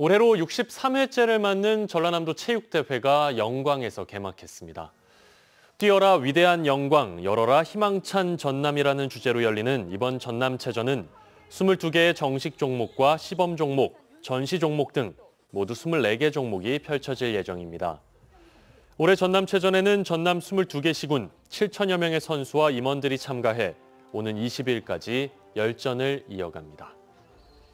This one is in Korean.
올해로 63회째를 맞는 전라남도 체육대회가 영광에서 개막했습니다. 뛰어라 위대한 영광, 열어라 희망찬 전남이라는 주제로 열리는 이번 전남체전은 22개의 정식 종목과 시범 종목, 전시 종목 등 모두 24개 종목이 펼쳐질 예정입니다. 올해 전남체전에는 전남 22개 시군 7천여 명의 선수와 임원들이 참가해 오는 20일까지 열전을 이어갑니다.